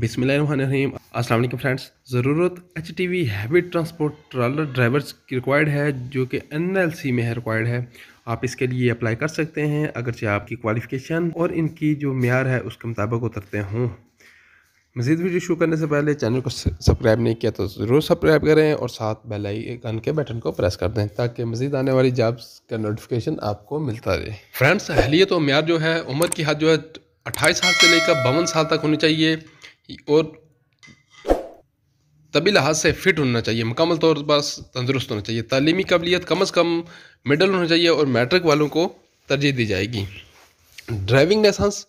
बिसमीम अस्सलाम फ्रेंड्स ज़रूरत H T V heavy transport trailer drivers की रिक्वायर्ड है जो कि एन एल सी में है रिक्वायर्ड है आप इसके लिए अप्लाई कर सकते हैं अगरचे आपकी क्वालिफ़िकेशन और इनकी जो मैार है उसके मुताबिक उतरते हों मज़ीद वीडियो शुरू करने से पहले चैनल को सब्सक्राइब नहीं किया तो ज़रूर सब्सक्राइब करें और साथ बेल के बटन को प्रेस कर दें ताकि मज़ीद आने वाली जॉब्स का नोटिफिकेशन आपको मिलता रहे फ्रेंड्स अहलियत और मैार जो है उम्र की हद जो है अट्ठाईस साल से लेकर बावन साल तक होनी चाहिए और तभी लिहाज से फिट होना चाहिए मुकम्मल तौर पर तंदरुस्त होना चाहिए तलीमी काबिलियत कम अज़ कम मिडल होना चाहिए और मैट्रिक वालों को तरजीह दी जाएगी driving licence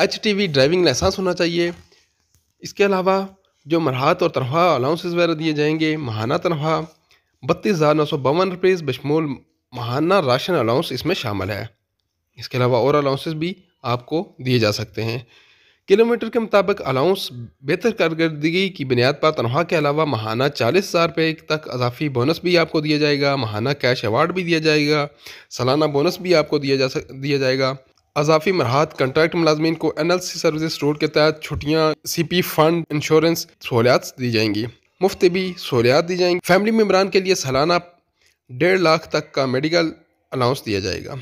H T V driving licence होना चाहिए इसके अलावा जो मरहत और तनख्वाह अलाउंसेज वगैरह दिए जाएंगे माहाना तनख्वाह बत्तीस हज़ार नौ सौ बावन रुपये बशमूल माहाना राशन अलाउंस इसमें शामिल है इसके अलावा और अलाउंसेज भी आपको दिए जा सकते हैं किलोमीटर के मुताबिक अलाउंस बेहतर कारकर्दगी की बुनियाद पर तनख्वाह के अलावा महाना चालीस हज़ार रुपये तक अजाफी बोनस भी आपको दिया जाएगा महाना कैश अवार्ड भी दिया जाएगा सालाना बोनस भी आपको दिया जा सक दिया जाएगा अजाफी मरहत कंट्रैक्ट मुलाजमीन को N L C service road के तहत छुट्टियाँ सी पी फंड इंश्योरेंस सहूलियात दी जाएंगी मुफ्त भी सहूलियात दी जाएंगी फैमिली मेम्बरान के लिए सालाना डेढ़ लाख तक का मेडिकल अलाउंस दिया जाएगा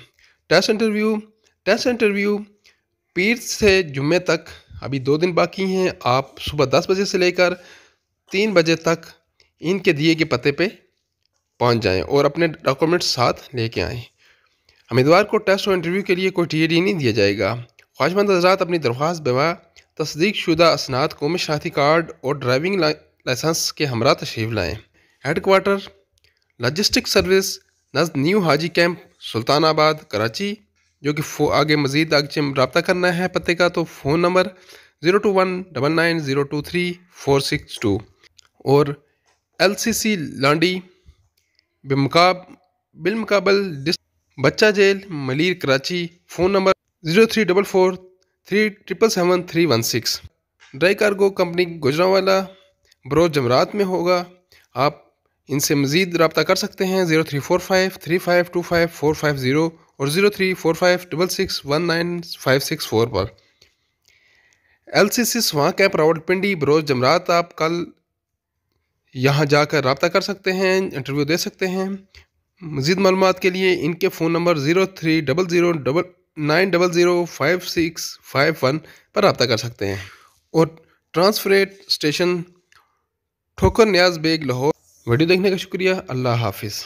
टेस्ट इंटरव्यू टेस्ट इंटरव्यू पीर से जुम्मे तक अभी दो दिन बाकी हैं आप सुबह दस बजे से लेकर तीन बजे तक इनके दिए गए पते पे पहुंच जाएं और अपने डॉक्यूमेंट्स साथ लेके आएँ उम्मीदवार को टेस्ट और इंटरव्यू के लिए कोई टी नहीं दिया जाएगा ख्वाहिशमंद हजरात अपनी दरख्वास्त बवा तस्दीक शुदा असनात कौमी शनाख्ती कार्ड और ड्राइविंग लाइसेंस के हमरा तशरीफ लाएँ हेड क्वार्टर लॉजिस्टिक सर्विस नज़द न्यू हाजी कैंप सुल्तानाबाद कराची जो कि आगे मज़ीद आगे रबता करना है पते का तो phone number zero two one double nine zero two three four six two और एल सी सी लांडी बेमकाब बिलमकाबल डिस बच्चा jail Malir Karachi phone number zero three double four three triple seven three one six dry cargo company Gujranwala बरोज जमरात में होगा आप इनसे मज़ीद रबता कर सकते हैं zero three four five three five two five four five zero और zero three four five double six one nine five six four पर L C C Swan camp Rawalpindi बरोज जमरात आप कल यहाँ जाकर रबता कर सकते हैं इंटरव्यू दे सकते हैं मज़ीद मालूम के लिए इनके phone number zero three double zero double nine double zero five six five one पर रबता कर सकते हैं और ट्रांसफरेट स्टेशन ठोकर न्याज बेग लाहौर वीडियो देखने का शुक्रिया अल्लाह हाफिज़